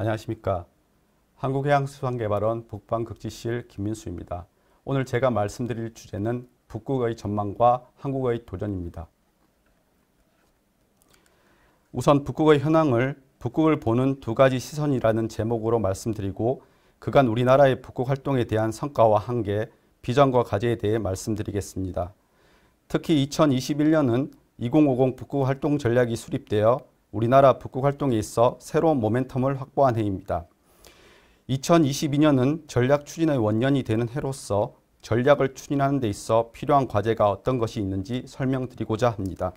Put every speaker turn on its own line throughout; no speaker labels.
안녕하십니까. 한국해양수산개발원 북방극지실 김민수입니다. 오늘 제가 말씀드릴 주제는 북극의 전망과 한국의 도전입니다. 우선 북극의 현황을 북극을 보는 두 가지 시선이라는 제목으로 말씀드리고 그간 우리나라의 북극 활동에 대한 성과와 한계, 비전과 과제에 대해 말씀드리겠습니다. 특히 2021년은 2050 북극 활동 전략이 수립되어 우리나라 북극 활동에 있어 새로운 모멘텀을 확보한 해입니다. 2022년은 전략 추진의 원년이 되는 해로서 전략을 추진하는 데 있어 필요한 과제가 어떤 것이 있는지 설명드리고자 합니다.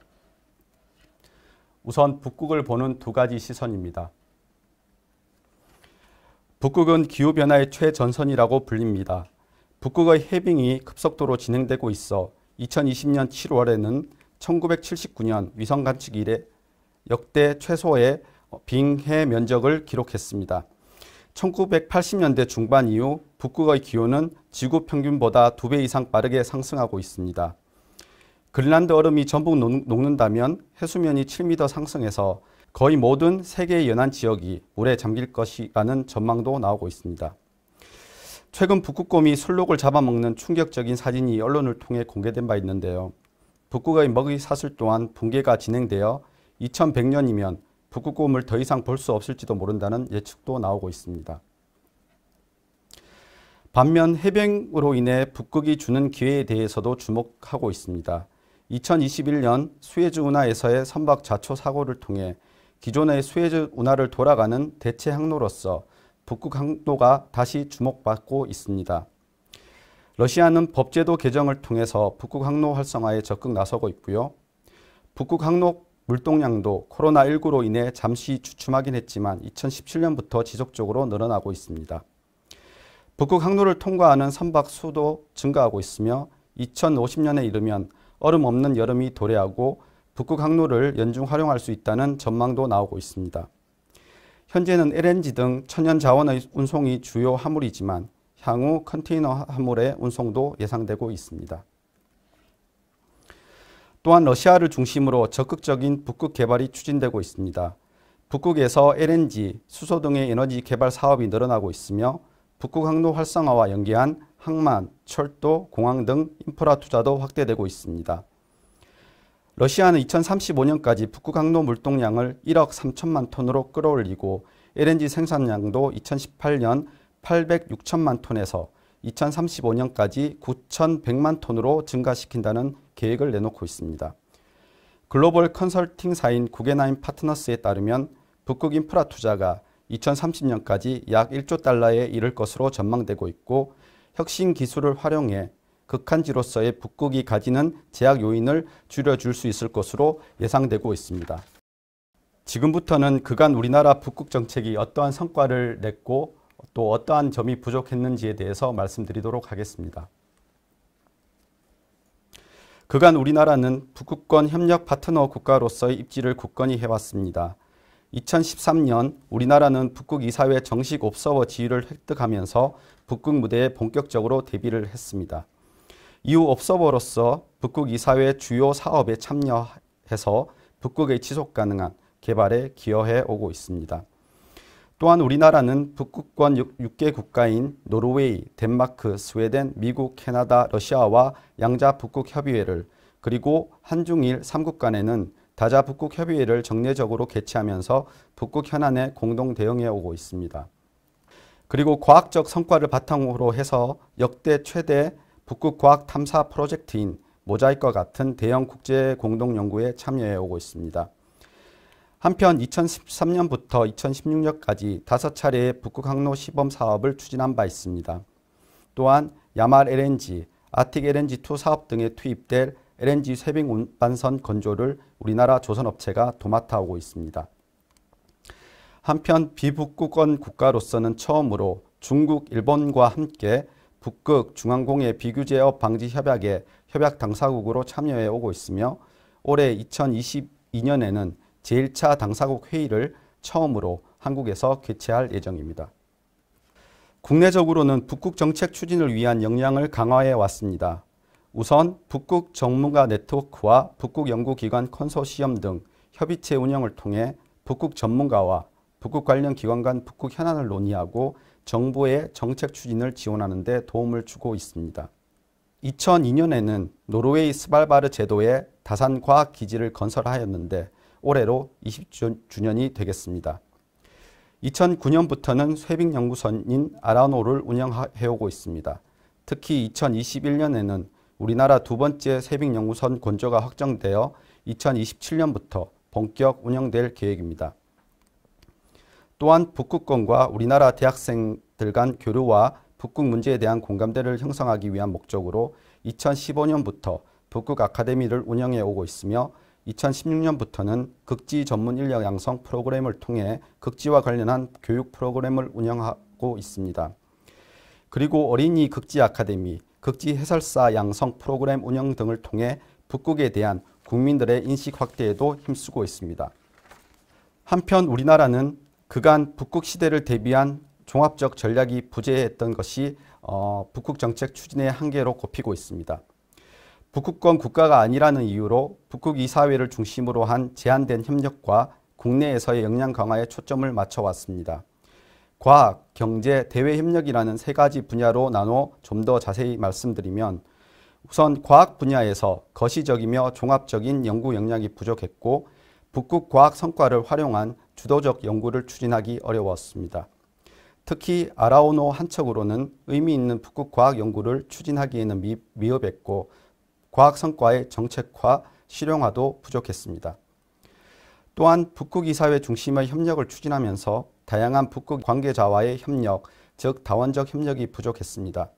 우선 북극을 보는 두 가지 시선입니다. 북극은 기후변화의 최전선이라고 불립니다. 북극의 해빙이 급속도로 진행되고 있어 2020년 7월에는 1979년 위성 관측 이래 역대 최소의 빙해 면적을 기록했습니다. 1980년대 중반 이후 북극의 기온은 지구 평균보다 2배 이상 빠르게 상승하고 있습니다. 그린란드 얼음이 전부 녹는다면 해수면이 7m 상승해서 거의 모든 세계 연안 지역이 물에 잠길 것이라는 전망도 나오고 있습니다. 최근 북극곰이 술록을 잡아먹는 충격적인 사진이 언론을 통해 공개된 바 있는데요. 북극의 먹이 사슬 또한 붕괴가 진행되어 2100년이면 북극곰을 더 이상 볼 수 없을지도 모른다는 예측도 나오고 있습니다. 반면 해병으로 인해 북극이 주는 기회에 대해서도 주목하고 있습니다. 2021년 수에즈 운하에서의 선박 좌초 사고를 통해 기존의 수에즈 운하를 돌아가는 대체 항로로서 북극 항로가 다시 주목받고 있습니다. 러시아는 법제도 개정을 통해서 북극 항로 활성화에 적극 나서고 있고요. 북극 항로 물동량도 코로나19로 인해 잠시 주춤하긴 했지만 2017년부터 지속적으로 늘어나고 있습니다. 북극 항로를 통과하는 선박 수도 증가하고 있으며 2050년에 이르면 얼음 없는 여름이 도래하고 북극 항로를 연중 활용할 수 있다는 전망도 나오고 있습니다. 현재는 LNG 등 천연 자원의 운송이 주요 화물이지만 향후 컨테이너 화물의 운송도 예상되고 있습니다. 또한 러시아를 중심으로 적극적인 북극 개발이 추진되고 있습니다. 북극에서 LNG, 수소 등의 에너지 개발 사업이 늘어나고 있으며 북극 항로 활성화와 연계한 항만, 철도, 공항 등 인프라 투자도 확대되고 있습니다. 러시아는 2035년까지 북극 항로 물동량을 1억 3천만 톤으로 끌어올리고 LNG 생산량도 2018년 806천만 톤에서 2035년까지 9,100만 톤으로 증가시킨다는 계획을 내놓고 있습니다. 글로벌 컨설팅사인 구겐하임 파트너스에 따르면 북극 인프라 투자가 2030년까지 약 1조 달러에 이를 것으로 전망되고 있고 혁신 기술을 활용해 극한지로서의 북극이 가지는 제약 요인을 줄여줄 수 있을 것으로 예상되고 있습니다. 지금부터는 그간 우리나라 북극 정책이 어떠한 성과를 냈고 또 어떠한 점이 부족했는지에 대해서 말씀드리도록 하겠습니다. 그간 우리나라는 북극권 협력 파트너 국가로서의 입지를 굳건히 해왔습니다. 2013년 우리나라는 북극 이사회 정식 옵서버 지위를 획득하면서 북극 무대에 본격적으로 데뷔를 했습니다. 이후 옵서버로서 북극 이사회 주요 사업에 참여해서 북극의 지속 가능한 개발에 기여해 오고 있습니다. 또한 우리나라는 북극권 6개 국가인 노르웨이, 덴마크, 스웨덴, 미국, 캐나다, 러시아와 양자 북극협의회를 그리고 한중일 3국 간에는 다자 북극협의회를 정례적으로 개최하면서 북극 현안에 공동 대응해 오고 있습니다. 그리고 과학적 성과를 바탕으로 해서 역대 최대 북극 과학 탐사 프로젝트인 모자이크와 같은 대형 국제 공동 연구에 참여해 오고 있습니다. 한편 2013년부터 2016년까지 5차례의 북극 항로 시범 사업을 추진한 바 있습니다. 또한 야말 LNG, 아틱 LNG2 사업 등에 투입될 LNG 쇄빙 운반선 건조를 우리나라 조선업체가 도맡아오고 있습니다. 한편 비북극권 국가로서는 처음으로 중국, 일본과 함께 북극 중앙공해 비규제업 방지 협약에 협약 당사국으로 참여해 오고 있으며 올해 2022년에는 제1차 당사국 회의를 처음으로 한국에서 개최할 예정입니다. 국내적으로는 북극 정책 추진을 위한 역량을 강화해 왔습니다. 우선 북극 전문가 네트워크와 북극 연구기관 컨소시엄 등 협의체 운영을 통해 북극 전문가와 북극 관련 기관 간 북극 현안을 논의하고 정부의 정책 추진을 지원하는 데 도움을 주고 있습니다. 2002년에는 노르웨이 스발바르 제도에 다산과학기지를 건설하였는데 올해로 20주년이 되겠습니다. 2009년부터는 쇠빙연구선인 아라노를 운영해오고 있습니다. 특히 2021년에는 우리나라 두 번째 쇠빙연구선 건조가 확정되어 2027년부터 본격 운영될 계획입니다. 또한 북극권과 우리나라 대학생들 간 교류와 북극 문제에 대한 공감대를 형성하기 위한 목적으로 2015년부터 북극 아카데미를 운영해 오고 있으며 2016년부터는 극지 전문 인력 양성 프로그램을 통해 극지와 관련한 교육 프로그램을 운영하고 있습니다. 그리고 어린이 극지 아카데미, 극지 해설사 양성 프로그램 운영 등을 통해 북극에 대한 국민들의 인식 확대에도 힘쓰고 있습니다. 한편 우리나라는 그간 북극 시대를 대비한 종합적 전략이 부재했던 것이 어, 북극 정책 추진의 한계로 꼽히고 있습니다. 북극권 국가가 아니라는 이유로 북극 이사회를 중심으로 한 제한된 협력과 국내에서의 역량 강화에 초점을 맞춰왔습니다. 과학, 경제, 대외협력이라는 세 가지 분야로 나눠 좀 더 자세히 말씀드리면 우선 과학 분야에서 거시적이며 종합적인 연구 역량이 부족했고 북극 과학 성과를 활용한 주도적 연구를 추진하기 어려웠습니다. 특히 아라오노 한척으로는 의미 있는 북극 과학 연구를 추진하기에는 미, 흡했고 과학 성과의 정책화, 실용화도 부족했습니다. 또한 북극 이사회 중심의 협력을 추진하면서 다양한 북극 관계자와의 협력, 즉 다원적 협력이 부족했습니다.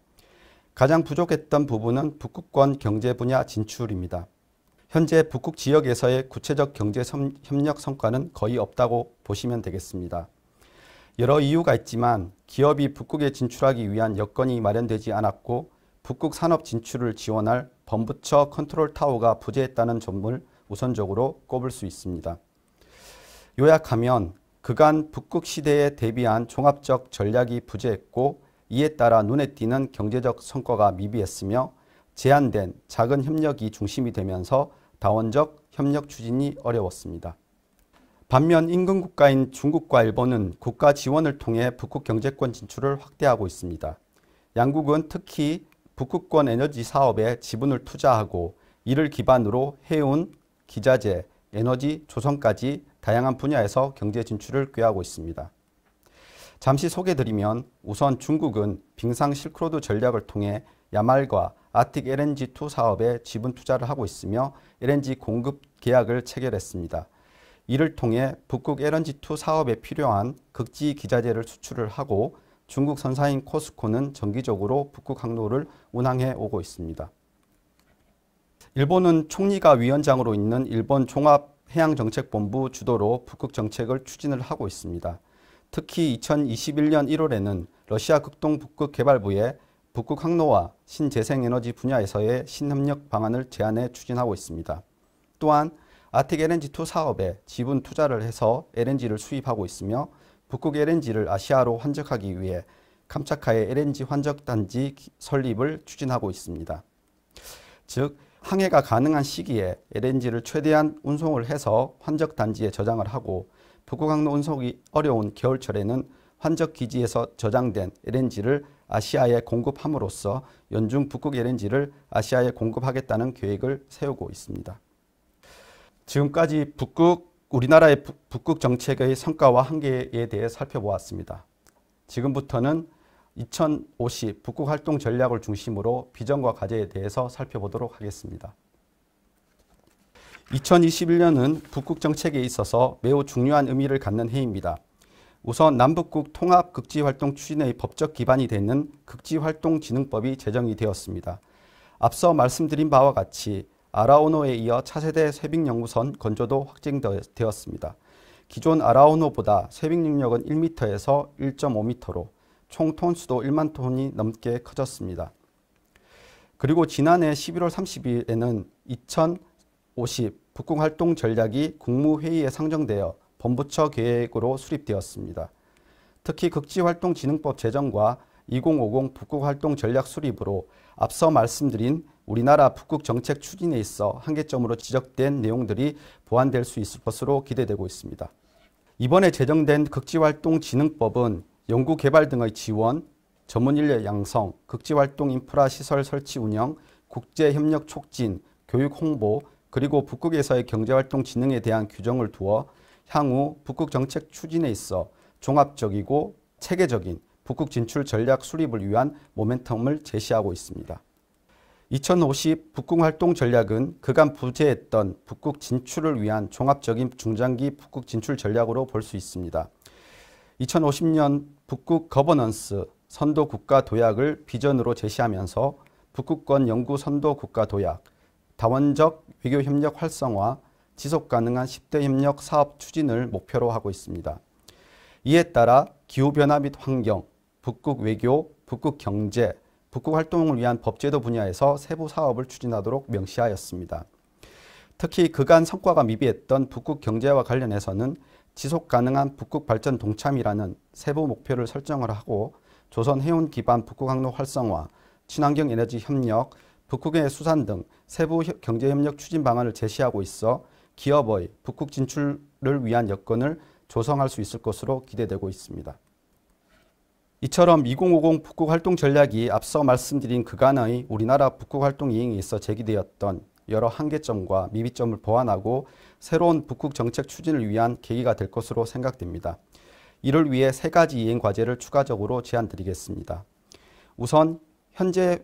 가장 부족했던 부분은 북극권 경제 분야 진출입니다. 현재 북극 지역에서의 구체적 경제 협력 성과는 거의 없다고 보시면 되겠습니다. 여러 이유가 있지만 기업이 북극에 진출하기 위한 여건이 마련되지 않았고 북극 산업 진출을 지원할 덤부처 컨트롤 타워가 부재했다는 점을 우선적으로 꼽을 수 있습니다. 요약하면 그간 북극 시대에 대비한 종합적 전략이 부재했고 이에 따라 눈에 띄는 경제적 성과가 미비했으며 제한된 작은 협력이 중심이 되면서 다원적 협력 추진이 어려웠습니다. 반면 인근 국가인 중국과 일본은 국가 지원을 통해 북극 경제권 진출을 확대하고 있습니다. 양국은 특히 북극권 에너지 사업에 지분을 투자하고 이를 기반으로 해운, 기자재, 에너지 조성까지 다양한 분야에서 경제 진출을 꾀하고 있습니다. 잠시 소개드리면 우선 중국은 빙상 실크로드 전략을 통해 야말과 아틱 LNG2 사업에 지분 투자를 하고 있으며 LNG 공급 계약을 체결했습니다. 이를 통해 북극 LNG2 사업에 필요한 극지 기자재를 수출을 하고 중국 선사인 코스코는 정기적으로 북극 항로를 운항해 오고 있습니다. 일본은 총리가 위원장으로 있는 일본 종합해양정책본부 주도로 북극 정책을 추진을 하고 있습니다. 특히 2021년 1월에는 러시아 극동 북극 개발부에 북극 항로와 신재생에너지 분야에서의 신협력 방안을 제안해 추진하고 있습니다. 또한 아틱 LNG2 사업에 지분 투자를 해서 LNG를 수입하고 있으며 북극 LNG를 아시아로 환적하기 위해 캄차카의 LNG 환적단지 설립을 추진하고 있습니다. 즉 항해가 가능한 시기에 LNG를 최대한 운송을 해서 환적단지에 저장을 하고 북극항로 운송이 어려운 겨울철에는 환적기지에서 저장된 LNG를 아시아에 공급함으로써 연중 북극 LNG를 아시아에 공급하겠다는 계획을 세우고 있습니다. 지금까지 북극 우리나라의 북극 정책의 성과와 한계에 대해 살펴보았습니다. 지금부터는 2050 북극 활동 전략을 중심으로 비전과 과제에 대해서 살펴보도록 하겠습니다. 2021년은 북극 정책에 있어서 매우 중요한 의미를 갖는 해입니다. 우선 남북국 통합 극지활동 추진의 법적 기반이 되는 극지활동진흥법이 제정이 되었습니다. 앞서 말씀드린 바와 같이 아라오노에 이어 차세대 쇄빙연구선 건조도 확증되었습니다. 기존 아라오노보다 쇄빙 능력은 1m에서 1.5m로 총 톤수도 1만 톤이 넘게 커졌습니다. 그리고 지난해 11월 30일에는 2050 북극 활동 전략이 국무회의에 상정되어 본부처 계획으로 수립되었습니다. 특히 극지활동진흥법 제정과 2050 북극 활동 전략 수립으로 앞서 말씀드린 우리나라 북극 정책 추진에 있어 한계점으로 지적된 내용들이 보완될 수 있을 것으로 기대되고 있습니다. 이번에 제정된 극지활동진흥법은 연구개발 등의 지원, 전문 인력 양성, 극지활동 인프라 시설 설치 운영, 국제협력 촉진, 교육 홍보, 그리고 북극에서의 경제활동 진흥에 대한 규정을 두어 향후 북극 정책 추진에 있어 종합적이고 체계적인 북극 진출 전략 수립을 위한 모멘텀을 제시하고 있습니다. 2050 북극 활동 전략은 그간 부재했던 북극 진출을 위한 종합적인 중장기 북극 진출 전략으로 볼 수 있습니다. 2050년 북극 거버넌스 선도 국가 도약을 비전으로 제시하면서 북극권 연구 선도 국가 도약, 다원적 외교 협력 활성화, 지속 가능한 10대 협력 사업 추진을 목표로 하고 있습니다. 이에 따라 기후변화 및 환경, 북극 외교, 북극 경제, 북극 활동을 위한 법제도 분야에서 세부 사업을 추진하도록 명시하였습니다. 특히 그간 성과가 미비했던 북극 경제와 관련해서는 지속 가능한 북극 발전 동참이라는 세부 목표를 설정을 하고 조선 해운 기반 북극 항로 활성화, 친환경 에너지 협력, 북극의 수산 등 세부 경제 협력 추진 방안을 제시하고 있어 기업의 북극 진출을 위한 여건을 조성할 수 있을 것으로 기대되고 있습니다. 이처럼 2050 북극 활동 전략이 앞서 말씀드린 그간의 우리나라 북극 활동 이행에 있어 제기되었던 여러 한계점과 미비점을 보완하고 새로운 북극 정책 추진을 위한 계기가 될 것으로 생각됩니다. 이를 위해 세 가지 이행 과제를 추가적으로 제안드리겠습니다. 우선 현재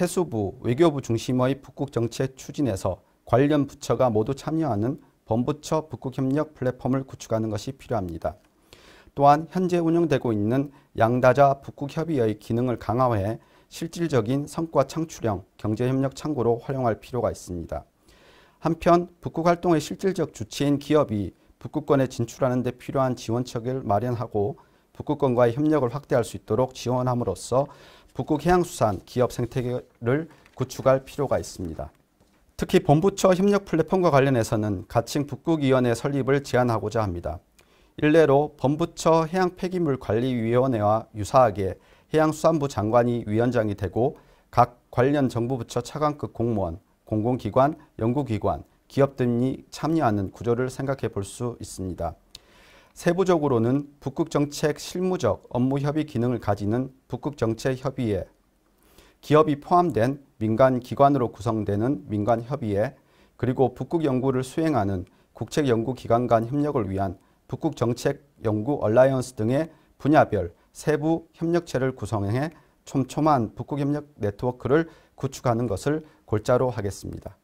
해수부, 외교부 중심의 북극 정책 추진에서 관련 부처가 모두 참여하는 범부처 북극협력 플랫폼을 구축하는 것이 필요합니다. 또한 현재 운영되고 있는 양다자 북극협의의 기능을 강화해 실질적인 성과 창출형 경제협력 창구로 활용할 필요가 있습니다. 한편 북극 활동의 실질적 주체인 기업이 북극권에 진출하는 데 필요한 지원책을 마련하고 북극권과의 협력을 확대할 수 있도록 지원함으로써 북극 해양수산 기업 생태계를 구축할 필요가 있습니다. 특히 본부처 협력 플랫폼과 관련해서는 가칭 북극위원회 설립을 제안하고자 합니다. 일례로 범부처 해양폐기물관리위원회와 유사하게 해양수산부 장관이 위원장이 되고 각 관련 정부부처 차관급 공무원, 공공기관, 연구기관, 기업 등이 참여하는 구조를 생각해 볼 수 있습니다. 세부적으로는 북극정책 실무적 업무협의 기능을 가지는 북극정책협의회, 기업이 포함된 민간기관으로 구성되는 민간협의회, 그리고 북극연구를 수행하는 국책연구기관 간 협력을 위한 북극 정책 연구 얼라이언스 등의 분야별 세부 협력체를 구성해 촘촘한 북극 협력 네트워크를 구축하는 것을 골자로 하겠습니다.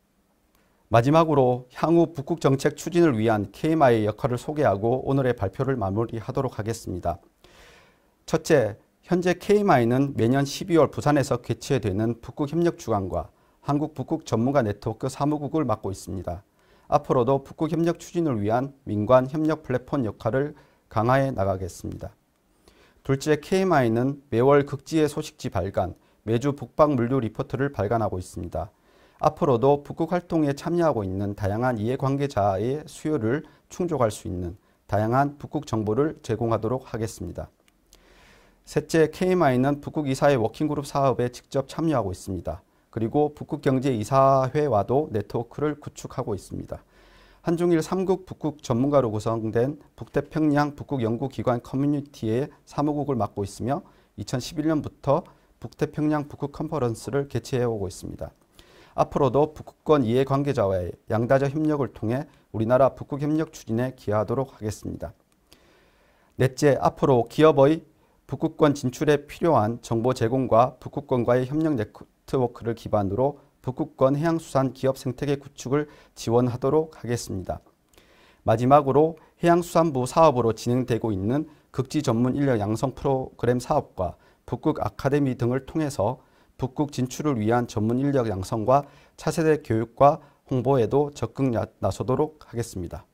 마지막으로 향후 북극 정책 추진을 위한 KMI의 역할을 소개하고 오늘의 발표를 마무리하도록 하겠습니다. 첫째, 현재 KMI는 매년 12월 부산에서 개최되는 북극 협력 주간과 한국 북극 전문가 네트워크 사무국을 맡고 있습니다. 앞으로도 북극 협력 추진을 위한 민관 협력 플랫폼 역할을 강화해 나가겠습니다. 둘째, KMI는 매월 극지의 소식지 발간, 매주 북방 물류 리포트를 발간하고 있습니다. 앞으로도 북극 활동에 참여하고 있는 다양한 이해관계자의 수요를 충족할 수 있는 다양한 북극 정보를 제공하도록 하겠습니다. 셋째, KMI는 북극 이사의 워킹그룹 사업에 직접 참여하고 있습니다. 그리고 북극경제이사회와도 네트워크를 구축하고 있습니다. 한중일 3국 북극 전문가로 구성된 북태평양 북극연구기관 커뮤니티의 사무국을 맡고 있으며 2011년부터 북태평양 북극 컨퍼런스를 개최해오고 있습니다. 앞으로도 북극권 이해관계자와의 양다적 협력을 통해 우리나라 북극협력 추진에 기여하도록 하겠습니다. 넷째, 앞으로 기업의 북극권 진출에 필요한 정보 제공과 북극권과의 협력 네트워크를 기반으로 북극권 해양수산 기업 생태계 구축을 지원하도록 하겠습니다. 마지막으로 해양수산부 사업으로 진행되고 있는 극지 전문 인력 양성 프로그램 사업과 북극 아카데미 등을 통해서 북극 진출을 위한 전문 인력 양성과 차세대 교육과 홍보에도 적극 나서도록 하겠습니다.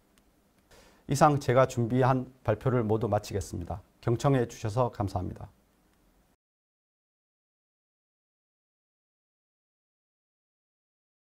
이상 제가 준비한 발표를 모두 마치겠습니다. 경청해 주셔서 감사합니다.